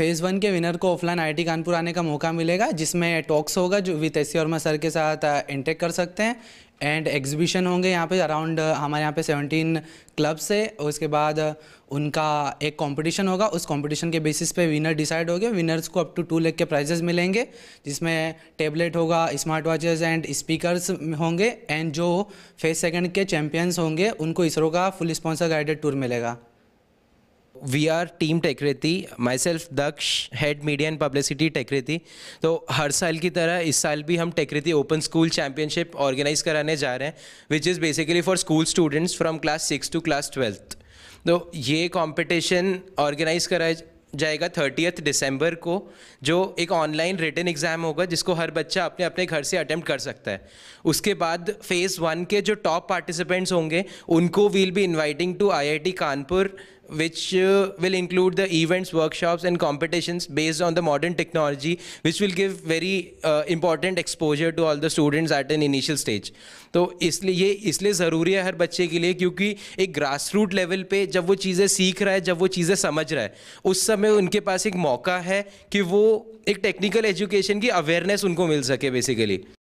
Phase one के winner को offline IIT Kanpur आने का मौका मिलेगा जिसमें टॉक्स होगा जो विथ एस वर्मा सर के साथ इंटेक uh, कर सकते हैं एंड एग्जीबिशन होंगे यहाँ पे अराउंड uh, हमारे यहाँ पे 17 क्लब्स है और उसके बाद uh, उनका एक कंपटीशन होगा उस कंपटीशन के बेसिस पे विनर डिसाइड हो गए विनर्स को अप टू टू लेख के प्राइजेस मिलेंगे जिसमें टेबलेट होगा स्मार्ट वॉचेज एंड स्पीकर्स होंगे एंड जो फेज सेकंड के चैम्पियंस होंगे उनको इसरो का फुल स्पॉन्सर गाइडेड टूर मिलेगा we are team Techkriti myself Daksh head media and publicity Techkriti तो हर साल की तरह इस साल भी हम Techkriti open school championship organise कराने जा रहे हैं which is basically for school students from class six to class twelfth तो ये कॉम्पिटिशन ऑर्गेनाइज कराया जाएगा थर्टीथ दिसंबर को जो एक ऑनलाइन रिटर्न एग्ज़ाम होगा जिसको हर बच्चा अपने अपने घर से अटेम्प्ट कर सकता है उसके बाद फेज़ वन के जो टॉप पार्टिसिपेंट्स होंगे उनको will be inviting to IIT Kanpur which uh, will include the events, workshops, and competitions based on the modern technology, which will give very uh, important exposure to all the students at an initial stage. तो इसलिए ये इसलिए ज़रूरी है हर बच्चे के लिए क्योंकि एक ग्रास रूट लेवल पे जब वो चीज़ें सीख रहा है जब वो चीज़ें समझ रहा है उस समय उनके पास एक मौका है कि वो एक टेक्निकल एजुकेशन की अवेयरनेस उनको मिल सके बेसिकली